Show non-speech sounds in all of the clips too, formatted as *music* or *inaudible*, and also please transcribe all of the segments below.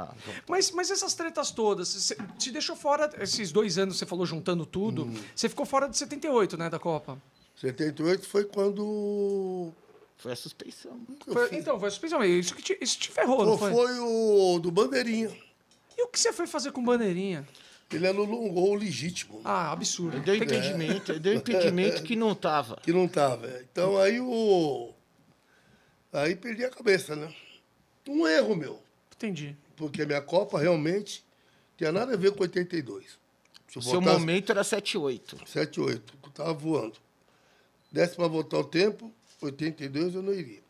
Ah, então tá. mas, mas essas tretas todas, cê, te deixou fora, esses dois anos você falou juntando tudo, hum. você hum. ficou fora de 78, né, da Copa? 78 foi quando. Foi a suspensão. Foi, então, foi a suspensão. Isso, que te, isso te ferrou, foi, não foi? Foi o do Bandeirinha. E o que você foi fazer com o Bandeirinha? Ele anulou um gol legítimo. Ah, absurdo. Ele deu é. impedimento, é. deu impedimento que não tava. *laughs* Que não tava. É. Então aí o. Aí perdi a cabeça, né? Um erro meu. Entendi. Porque a minha Copa realmente tinha nada a ver com 82. Se o seu botasse... momento era 78. 78. Eu tava voando. Desse para voltar o tempo, 82 eu não iria.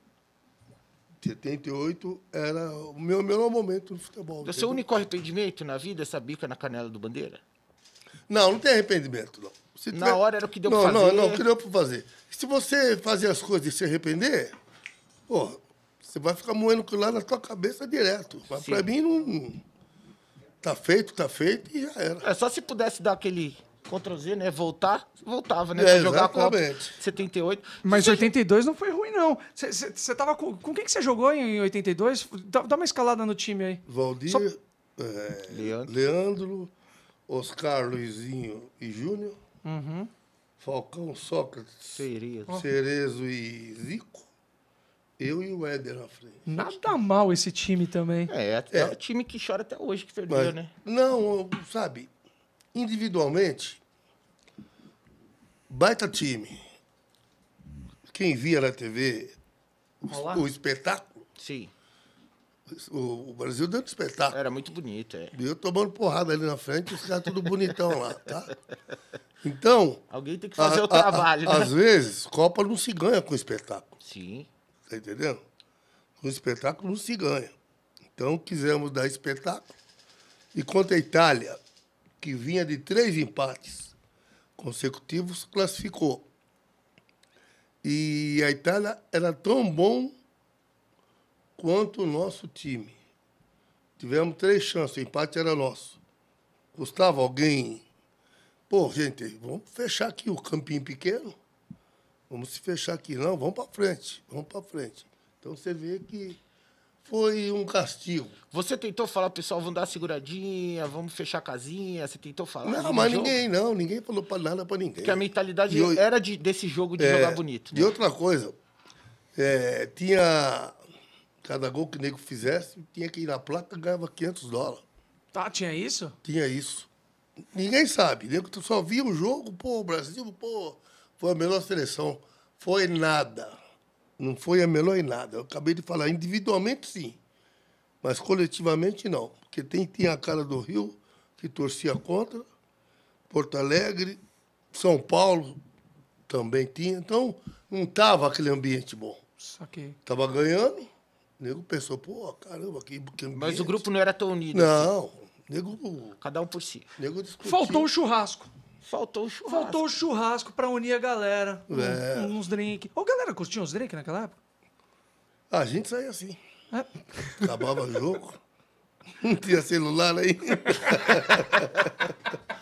78 era o meu melhor momento no futebol. O seu único arrependimento na vida é essa bica na canela do Bandeira? Não, não tem arrependimento, não. Se na tiver... hora era o que deu para fazer. Não, não, não, o que deu para fazer. Se você fazer as coisas e se arrepender, porra, você vai ficar moendo aquilo lá na tua cabeça direto. Mas pra mim não. Tá feito, tá feito e já era. É só se pudesse dar aquele Ctrl Z, né? Voltar, voltava, né? É, com jogar Copa 78. Mas você 82 não foi ruim, não. Você tava com. Com quem que você jogou em 82? Dá, dá uma escalada no time aí. Valdir, só... é, Leandro. Leandro. Oscar, Luizinho e Júnior. Uhum. Falcão, Sócrates, Cerezo. Cerezo e Zico. Eu e o Éder na frente. Nada mal esse time também. É, é, é, é o time que chora até hoje que perdeu, Mas, né? Não, sabe, individualmente, baita time. Quem via na TV Olá. o, espetáculo. Sim. O, o, Brasil dando espetáculo. Era muito bonito, é. Eu tomando porrada ali na frente, os caras tudo bonitão lá, tá? Então. Alguém tem que fazer a, o trabalho, a, a, né? Às vezes, Copa não se ganha com espetáculo. Sim. Tá entendendo? No espetáculo não se ganha. Então quisemos dar espetáculo. E contra a Itália, que vinha de três empates consecutivos, classificou. E a Itália era tão bom quanto o nosso time. Tivemos três chances, o empate era nosso. Gustavo, alguém. Pô, gente, vamos fechar aqui o campinho pequeno. Vamos se fechar aqui. Não, vamos para frente, vamos para frente. Então você vê que foi um castigo. Você tentou falar, pessoal, vamos dar seguradinha, vamos fechar a casinha, você tentou falar? Não, mas jogo? ninguém, não, ninguém falou nada para ninguém. Porque a mentalidade era de, desse jogo de é, jogar bonito. Né? E outra coisa, é, tinha cada gol que o nego fizesse, tinha que ir na placa ganhava 500 dólares. Tá, tinha isso? Tinha isso. Ninguém sabe, nego só via o jogo, pô, Brasil, pô, foi a melhor seleção. Foi nada. Não foi a melhor em nada. Eu acabei de falar, individualmente sim, mas coletivamente não. Porque tem, tem a cara do Rio, que torcia contra, Porto Alegre, São Paulo também tinha. Então, não estava aquele ambiente bom. Estava ganhando, o nego pensou, pô, caramba, que, que Mas o grupo não era tão unido. Não, assim. nego... Cada um por si. Nego Faltou um churrasco. Faltou o churrasco. Faltou o churrasco pra unir a galera. É. Um, uns drinks. a galera, curtia os drinks naquela época? Ah, a gente saía assim. É. Acabava o jogo. *laughs* Não tinha celular aí. *laughs*